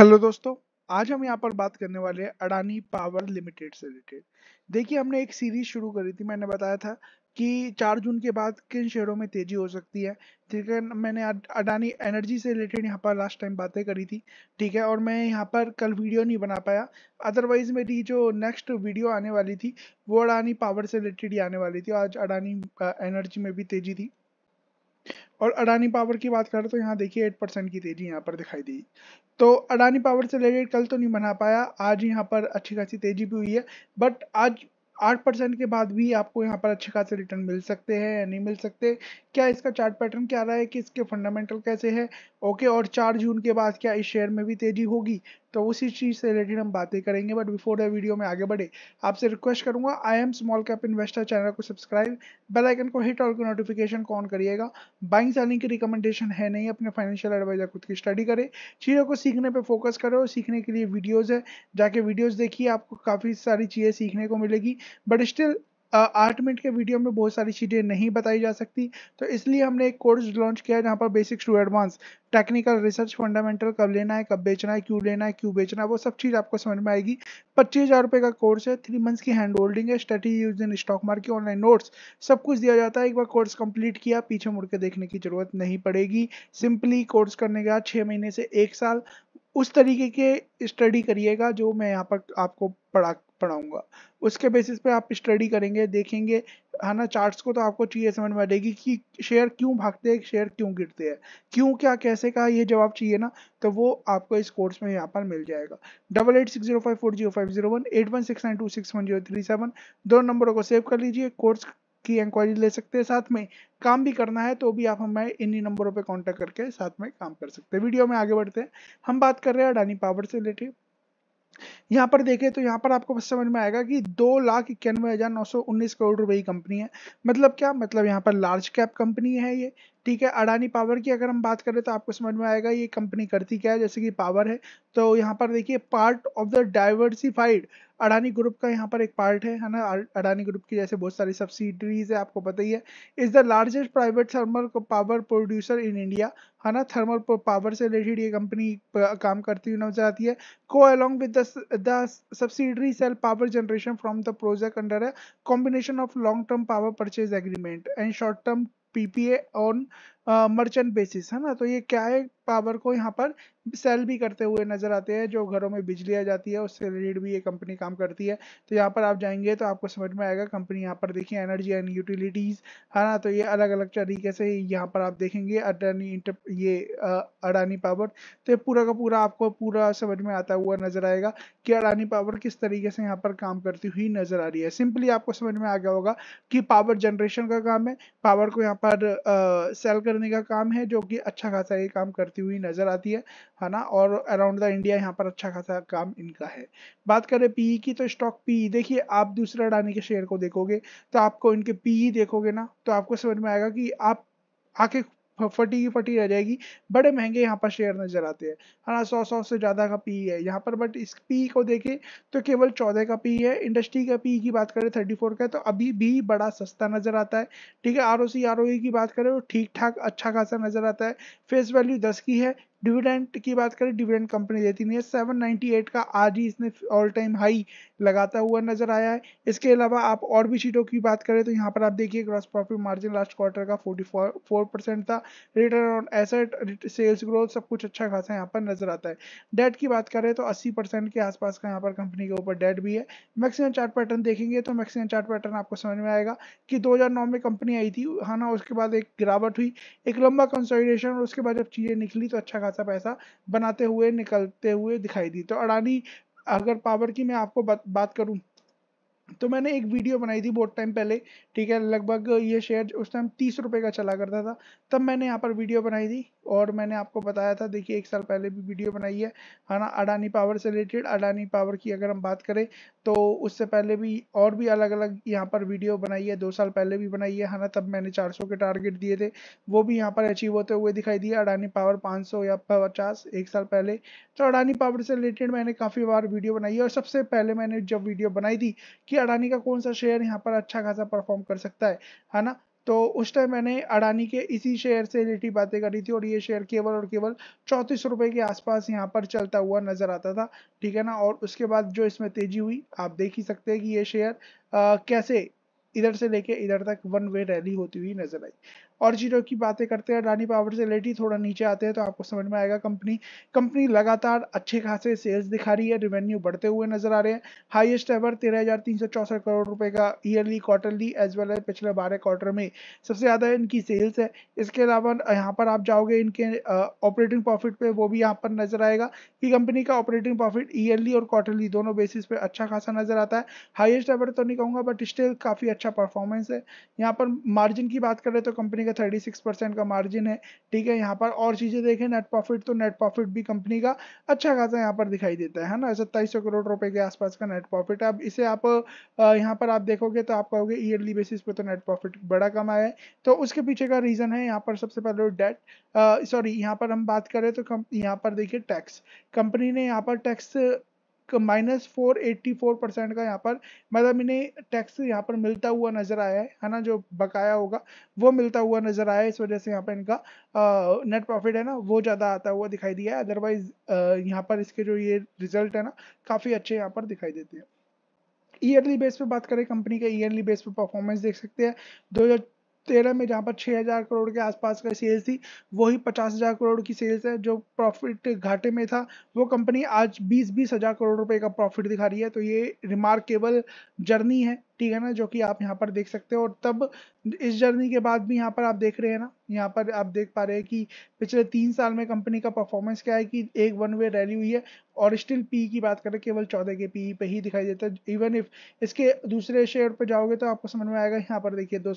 hello दोस्तों आज हम यहाँ पर बात करने वाले हैं अडानी पावर लिमिटेड से रिलेटेड देखिए हमने एक सीरीज शुरू करी थी मैंने बताया था कि 4 जून के बाद किन शेयरों में तेजी हो सकती है ठीक है मैंने अडानी एनर्जी से रिलेटेड यहाँ पर लास्ट टाइम बातें करी थी ठीक है और मैं यहाँ पर कल वीडियो नहीं बना पाया अदरवाइज मेरी जो नेक्स्ट वीडियो आने वाली थी वो अडानी पावर से रिलेटेड ही आने वाली थी आज अडानी एनर्जी में भी तेजी थी और अडानी पावर की बात करें तो यहाँ देखिए एट परसेंट की तेज़ी यहाँ पर दिखाई दी तो अडानी पावर से रिलेटेड कल तो नहीं बना पाया आज यहाँ पर अच्छी खासी तेज़ी भी हुई है बट आज आठ परसेंट के बाद भी आपको यहाँ पर अच्छे खासे रिटर्न मिल सकते हैं या नहीं मिल सकते क्या इसका चार्ट पैटर्न क्या रहा है कि इसके फंडामेंटल कैसे है ओके और चार जून के बाद क्या इस शेयर में भी तेजी होगी तो उसी चीज़ से रिलेटेड हम बातें करेंगे बट बिफोर द वीडियो में आगे बढ़े आपसे रिक्वेस्ट करूंगा I am small cap investor channel को सब्सक्राइब बेल आइकन को हिट और नोटिफिकेशन कौन ऑन करिएगा बाइंग सेलिंग की रिकमेंडेशन है नहीं अपने फाइनेंशियल एडवाइजर खुद की स्टडी करें चीज़ों को सीखने पर फोकस करें और सीखने के लिए वीडियोज़ है जाके वीडियोज़ देखिए आपको काफ़ी सारी चीज़ें सीखने को मिलेगी बट स्टिल आठ मिनट के वीडियो में बहुत सारी चीज़ें नहीं बताई जा सकती तो इसलिए हमने एक कोर्स लॉन्च किया है जहाँ पर basics to advance technical research fundamental कब लेना है कब बेचना है क्यों लेना है क्यों बेचना है वो सब चीज़ आपको समझ में आएगी पच्चीस हज़ार रुपये का कोर्स है थ्री मंथ्स की हैंड होल्डिंग है study use in stock market online notes सब कुछ दिया जाता है एक बार कोर्स कंप्लीट किया पीछे मुड़ के देखने की ज़रूरत नहीं पड़ेगी सिंपली कोर्स करने का छः महीने से एक साल उस तरीके के स्टडी करिएगा जो मैं यहाँ पर आपको पढ़ा पढ़ाऊंगा उसके बेसिस पे आप स्टडी करेंगे देखेंगे है ना चार्ट्स को तो आपको चाहिए समझ में आएगी कि शेयर क्यों भागते हैं शेयर क्यों गिरते हैं क्यों क्या कैसे का ये जवाब चाहिए ना तो वो आपको इस कोर्स में यहाँ पर मिल जाएगा double eight six zero five four zero five zero one eight one six nine two six one zero three seven दो नंबरों को सेव कर लीजिए कोर्स की इंक्वायरी ले सकते हैं साथ में काम भी करना है तो भी आप हमें इन्हीं नंबरों पर कॉन्टैक्ट करके साथ में काम कर सकते हैं वीडियो में आगे बढ़ते हैं हम बात कर रहे हैं अडानी पावर से रिलेटेड यहाँ पर देखें तो यहाँ पर आपको बस समझ में आएगा कि दो लाख इक्यानवे हज़ार नौ सौ उन्नीस करोड़ रुपए की कंपनी है मतलब क्या मतलब यहाँ पर लार्ज कैप कंपनी है ये ठीक है अडानी पावर की अगर हम बात करें तो आपको समझ में आएगा ये कंपनी करती क्या है जैसे कि पावर है तो यहाँ पर देखिए part of the diversified Adani group का यहाँ पर एक पार्ट है है ना अडानी ग्रुप की जैसे बहुत सारी सब्सिडरीज है आपको पता ही है is the largest private thermal power producer in India है ना थर्मल पावर से रिलेटेड ये कंपनी काम करती हुई नजर आती है को along with the subsidiary sell power generation from the project under है combination of long term power purchase agreement and short term PPA e on merchant basis है ना तो ये क्या है पावर को यहाँ पर सेल भी करते हुए नजर आते हैं जो घरों में बिजली आ जाती है उससे रिलेटेड भी ये कंपनी काम करती है तो यहाँ पर आप जाएंगे तो आपको समझ में आएगा कंपनी यहाँ पर देखिए एनर्जी एंड यूटिलिटीज है ना तो ये अलग अलग तरीके से यहाँ पर आप देखेंगे अडानी इंटर ये अडानी पावर तो ये पूरा का पूरा आपको पूरा समझ में आता हुआ नजर आएगा कि अडानी पावर किस तरीके से यहाँ पर काम करती हुई नजर आ रही है सिंपली आपको समझ में आ गया होगा कि पावर जनरेशन का काम है पावर को यहाँ पर सेल करने का काम है जो कि अच्छा खासा ये काम करती हुई नजर आती है है ना और अराउंड द इंडिया यहाँ पर अच्छा खासा काम इनका है बात करें पीई e की तो स्टॉक पीई e, देखिए आप दूसरे अडानी के शेयर को देखोगे तो आपको इनके पीई e देखोगे ना तो आपको समझ में आएगा कि आप आके फटी की फटी रह जाएगी बड़े महंगे यहाँ पर शेयर नजर आते हैं हाँ सौ सौ से ज़्यादा का पी है यहाँ पर बट इस पी को देखें तो केवल चौदह का पी है इंडस्ट्री का पी की बात करें थर्टी फोर का तो अभी भी बड़ा सस्ता नजर आता है ठीक है R O C R O की बात करें तो ठीक ठाक अच्छा खासा नजर आता है फेस वैल्यू दस की है डिविडेंड की बात करें डिविडेंड कंपनी देती नहीं है 798 का आज ही इसने ऑल टाइम हाई लगाता हुआ नजर आया है इसके अलावा आप और भी शीटों की बात करें तो यहाँ पर आप देखिए gross profit margin last quarter का 44 परसेंट था return on asset sales growth सब कुछ अच्छा खासा यहाँ पर नजर आता है डेट की बात करें तो अस्सी के आसपास का यहाँ पर कंपनी के ऊपर डेट भी है मैक्सिमम चार्ट पैटर्न देखेंगे तो मैक्सिमम चार्ट पैटर्न आपको समझ में आएगा कि नौ में कंपनी आई थी हाँ ना उसके बाद एक गिरावट हुई एक लंबा कंसोलिडेशन और उसके बाद जब चीज़ें निकली तो अच्छा खासा खासा पैसा बनाते हुए निकलते हुए दिखाई दी तो अडानी अगर पावर की मैं आपको बात करूँ तो मैंने एक वीडियो बनाई थी बहुत टाइम पहले ठीक है लगभग ये शेयर उस टाइम तीस रुपये का चला करता था तब मैंने यहाँ पर वीडियो बनाई थी और मैंने आपको बताया था देखिए एक साल पहले भी वीडियो बनाई है है ना अडानी पावर से रिलेटेड अडानी पावर की अगर हम बात करें तो उससे पहले भी और भी अलग अलग यहाँ पर वीडियो बनाई है दो साल पहले भी बनाई है ना तब मैंने 400 के टारगेट दिए थे वो भी यहाँ पर अचीव होते हुए दिखाई दिए अडानी पावर पाँच या पचास एक साल पहले तो अडानी पावर से रिलेटेड मैंने काफ़ी बार वीडियो बनाई है और सबसे पहले मैंने जब वीडियो बनाई थी कि अडानी का कौन सा शेयर यहाँ पर अच्छा खासा परफॉर्म कर सकता है है ना तो उस टाइम मैंने अडानी के इसी शेयर से रिलेटिव बातें करी थी और ये शेयर केवल और केवल चौंतीस रुपये के आसपास यहाँ पर चलता हुआ नज़र आता था ठीक है ना और उसके बाद जो इसमें तेज़ी हुई आप देख ही सकते हैं कि ये शेयर आ, कैसे इधर से लेके इधर तक वन वे रैली होती हुई नजर आई और जीरो की बातें करते हैं रानी पावर से रिलेटेड थोड़ा नीचे आते हैं तो आपको समझ में आएगा कंपनी कंपनी लगातार अच्छे खासे सेल्स दिखा रही है रेवेन्यू बढ़ते हुए नजर आ रहे हैं हाईएस्ट एवर तेरह हजार तीन सौ चौसठ करोड़ रुपए का yearly quarterly as well as पिछले बारह क्वार्टर में सबसे ज़्यादा इनकी सेल्स है इसके अलावा यहाँ पर आप जाओगे इनके ऑपरेटिंग प्रॉफिट पे वो भी यहाँ पर नजर आएगा कि कंपनी का ऑपरेटिंग प्रॉफिट ईयरली और क्वार्टरली दोनों बेसिस पे अच्छा खासा नजर आता है हाइएस्ट एवर तो नहीं कहूँगा बट स्टिल काफ़ी अच्छा परफॉर्मेंस है यहाँ पर मार्जिन की बात करें तो कंपनी का 36 परसेंट का मार्जिन है ठीक है यहाँ पर और चीज़ें देखें नेट प्रॉफिट तो नेट प्रॉफिट भी कंपनी का अच्छा खासा यहाँ पर दिखाई देता है ना सत्ताईस करोड़ रुपए के आसपास का नेट प्रॉफिट है अब इसे आप यहाँ पर आप देखोगे तो आप कहोगे ईयरली बेसिस पे तो नेट प्रॉफिट बड़ा कम आया है तो उसके पीछे का रीज़न है यहाँ पर सबसे पहले डेट सॉरी यहाँ पर हम बात करें तो यहाँ पर देखिए टैक्स कंपनी ने यहाँ पर tax minus four eighty four percent का यहाँ पर मतलब इन्हें टैक्स यहाँ पर मिलता हुआ नजर आया है है ना जो बकाया होगा वो मिलता हुआ नजर आया है इस वजह से यहाँ पर इनका नेट प्रॉफिट है ना वो ज़्यादा आता हुआ दिखाई दिया है अदरवाइज यहाँ पर इसके जो ये रिजल्ट है ना काफ़ी अच्छे यहाँ पर दिखाई देते हैं ईयरली बेस पे बात करें कंपनी का ईयरली बेस पे परफॉर्मेंस देख सकते हैं दो तेरह में जहाँ पर छः हज़ार करोड़ के आसपास का सेल्स थी वही पचास हज़ार करोड़ की सेल्स है जो प्रॉफिट घाटे में था वो कंपनी आज बीस बीस हज़ार करोड़ रुपए का प्रॉफिट दिखा रही है तो ये रिमार्केबल जर्नी है ठीक है ना जो कि आप यहाँ पर देख सकते हो और तब इस जर्नी के बाद भी यहाँ पर आप देख रहे हैं ना यहाँ पर आप देख पा रहे हैं कि पिछले तीन साल में कंपनी का परफॉर्मेंस क्या है कि एक वन वे रैली हुई है और स्टिल पी की बात करें केवल चौदह के पी पे ही दिखाई देता है इवन इफ इसके दूसरे शेयर पर जाओगे तो आपको समझ में आएगा यहाँ पर देखिए दो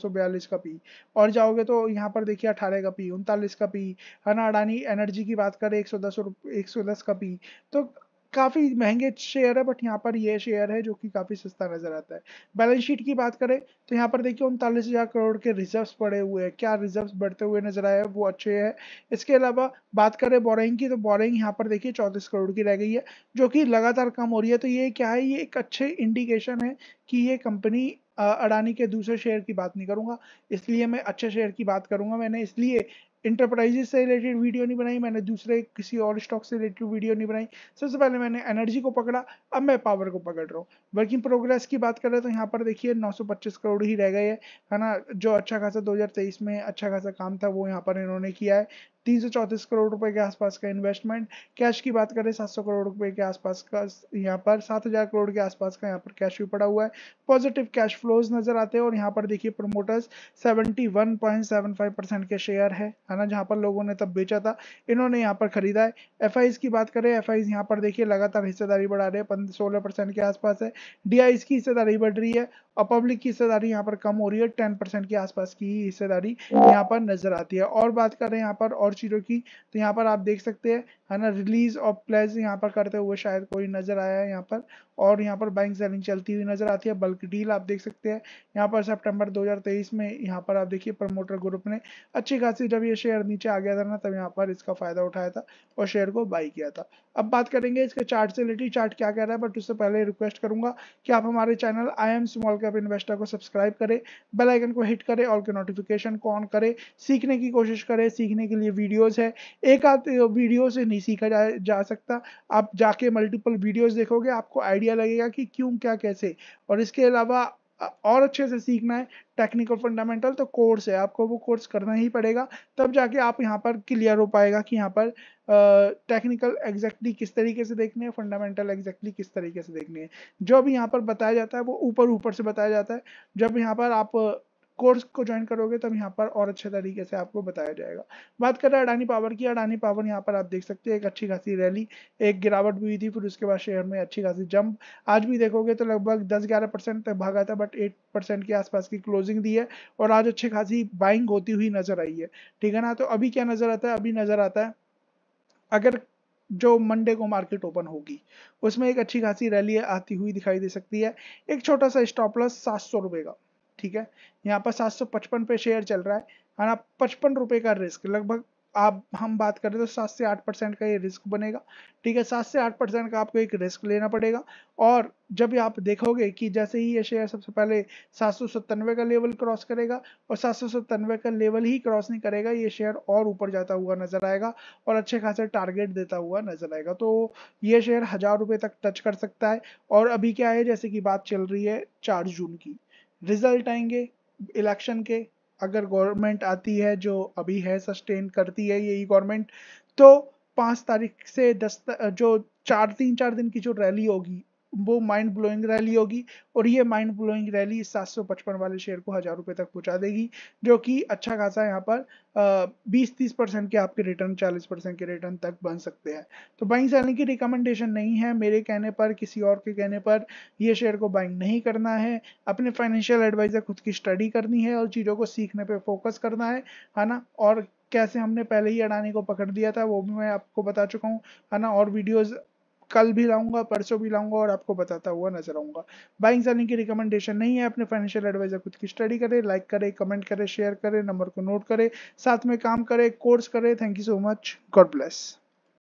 का पी और जाओगे तो यहाँ पर देखिए अठारह का पी उनतालीस का पी है ना अडानी एनर्जी की बात करें एक सौ का पी तो काफ़ी महंगे शेयर है बट यहाँ पर ये शेयर है जो कि काफ़ी सस्ता नज़र आता है बैलेंस शीट की बात करें तो यहाँ पर देखिए उनतालीस हज़ार करोड़ के रिजर्व पड़े हुए हैं क्या रिजर्व बढ़ते हुए नजर आए वो अच्छे हैं इसके अलावा बात करें बोरिंग की तो बोरिंग यहाँ पर देखिए चौंतीस करोड़ की रह गई है जो कि लगातार कम हो रही है तो ये क्या है ये एक अच्छे इंडिकेशन है कि ये कंपनी अडानी के दूसरे शेयर की बात नहीं करूंगा इसलिए मैं अच्छे शेयर की बात करूंगा मैंने इसलिए इंटरप्राइजेस से रिलेटेड वीडियो नहीं बनाई मैंने दूसरे किसी और स्टॉक से रिलेटेड वीडियो नहीं बनाई सबसे पहले मैंने एनर्जी को पकड़ा अब मैं पावर को पकड़ रहा हूँ वर्किंग प्रोग्रेस की बात करें तो यहाँ पर देखिए 925 करोड़ ही रह गए है ना जो अच्छा खासा 2023 में अच्छा खासा काम था वो यहाँ पर इन्होंने किया है तीन सौ चौंतीस करोड़ रुपए के आसपास का इन्वेस्टमेंट कैश की बात करें सात सौ करोड़ रुपए के आसपास का यहाँ पर सात हजार करोड़ के आसपास का यहाँ पर कैश भी पड़ा हुआ है पॉजिटिव कैश फ्लोज नजर आते हैं और यहाँ पर देखिए promoters seventy one point seven five percent के शेयर है है ना जहाँ पर लोगों ने तब बेचा था इन्होंने यहाँ पर खरीदा है एफ की बात करें एफ यहाँ पर देखिए लगातार हिस्सेदारी बढ़ा रहे हैं सोलह परसेंट के आसपास है डी की हिस्सेदारी बढ़ रही है और पब्लिक की हिस्सेदारी यहाँ पर कम हो रही है टेन परसेंट के आसपास की ही हिस्सेदारी यहाँ पर नजर आती है और बात करें यहाँ पर और चीज़ों की तो यहाँ पर आप देख सकते हैं है ना रिलीज और प्लेज यहाँ पर करते हुए शायद कोई नजर आया है यहाँ पर और यहाँ पर बैंक सेलिंग चलती हुई नजर आती है बल्क डील आप देख सकते हैं यहाँ पर सेप्टेम्बर दो में यहाँ पर आप देखिए प्रमोटर ग्रुप ने अच्छी खासी जब ये शेयर नीचे आ गया था ना तब यहाँ पर इसका फायदा उठाया था और शेयर को बाई किया था अब बात करेंगे इसके चार्ट से रिलेटेड चार्ट क्या कह रहा है बट उससे पहले रिक्वेस्ट करूंगा कि आप हमारे चैनल आई एम स्मॉल कि आप इन्वेस्टर को सब्सक्राइब करें बेल आइकन को हिट करें और के नोटिफिकेशन को ऑन करें सीखने की कोशिश करें सीखने के लिए वीडियोस है एक आध वीडियो से नहीं सीखा जा, जा सकता आप जाके मल्टीपल वीडियोस देखोगे आपको आइडिया लगेगा कि क्यों क्या कैसे और इसके अलावा और अच्छे से सीखना है टेक्निकल फंडामेंटल तो कोर्स है आपको वो कोर्स करना ही पड़ेगा तब जाके आप यहाँ पर क्लियर हो पाएगा कि यहाँ पर टेक्निकल एग्जैक्टली किस तरीके से देखने हैं फंडामेंटल एग्जैक्टली किस तरीके से देखने हैं जो भी यहाँ पर बताया जाता है वो ऊपर ऊपर से बताया जाता है जब यहाँ पर आप कोर्स को ज्वाइन करोगे तब यहाँ पर और अच्छे तरीके से आपको बताया जाएगा बात कर रहे हैं अडानी पावर की अडानी पावर यहाँ पर आप देख सकते हैं एक अच्छी खासी रैली एक गिरावट भी हुई थी फिर उसके बाद शेयर में अच्छी खासी जंप आज भी देखोगे तो लगभग दस ग्यारह परसेंट तक भागा था बट एट परसेंट के आसपास की क्लोजिंग दी है और आज अच्छी खासी बाइंग होती हुई नजर आई है ठीक है ना तो अभी क्या नजर आता है अभी नजर आता है अगर जो मंडे को मार्केट ओपन होगी उसमें एक अच्छी खासी रैली आती हुई दिखाई दे सकती है एक छोटा सा स्टॉप लॉस सात सौ रुपए का ठीक है यहाँ पर पचपन पे शेयर चल रहा है है ना पचपन रुपए का रिस्क लगभग आप हम बात करें तो सात से आठ परसेंट का ये रिस्क बनेगा ठीक है सात से आठ परसेंट का आपको एक रिस्क लेना पड़ेगा और जब आप देखोगे कि जैसे ही ये शेयर सबसे पहले सात सौ सत्तानवे का लेवल क्रॉस करेगा और सात सौ सत्तानवे का लेवल ही क्रॉस नहीं करेगा ये शेयर और ऊपर जाता हुआ नजर आएगा और अच्छे खासे टारगेट देता हुआ नजर आएगा तो ये शेयर हजार रुपये तक टच कर सकता है और अभी क्या है जैसे कि बात चल रही है चार जून की रिजल्ट आएंगे इलेक्शन के अगर गवर्नमेंट आती है जो अभी है सस्टेन करती है यही गवर्नमेंट तो पाँच तारीख से दस जो चार तीन चार दिन की जो रैली होगी वो माइंड ब्लोइंग रैली होगी और ये माइंड ब्लोइंग रैली सात पचपन वाले शेयर को हज़ार रुपए तक पहुंचा देगी जो कि अच्छा खासा यहाँ पर बीस तीस परसेंट के आपके रिटर्न चालीस परसेंट के रिटर्न तक बन सकते हैं तो बाइंग सेलिंग की रिकमेंडेशन नहीं है मेरे कहने पर किसी और के कहने पर ये शेयर को बाइंग नहीं करना है अपने फाइनेंशियल एडवाइज़र खुद की स्टडी करनी है और चीज़ों को सीखने पर फोकस करना है है ना और कैसे हमने पहले ही अडानी को पकड़ दिया था वो भी मैं आपको बता चुका हूँ है ना और वीडियोज़ कल भी लाऊंगा परसों भी लाऊंगा और आपको बताता हुआ नजर आऊंगा बाइंग सेलिंग की रिकमेंडेशन नहीं है अपने फाइनेंशियल एडवाइजर खुद की स्टडी करें लाइक करें कमेंट करें शेयर करें नंबर को नोट करें साथ में काम करें कोर्स करें thank you so much God bless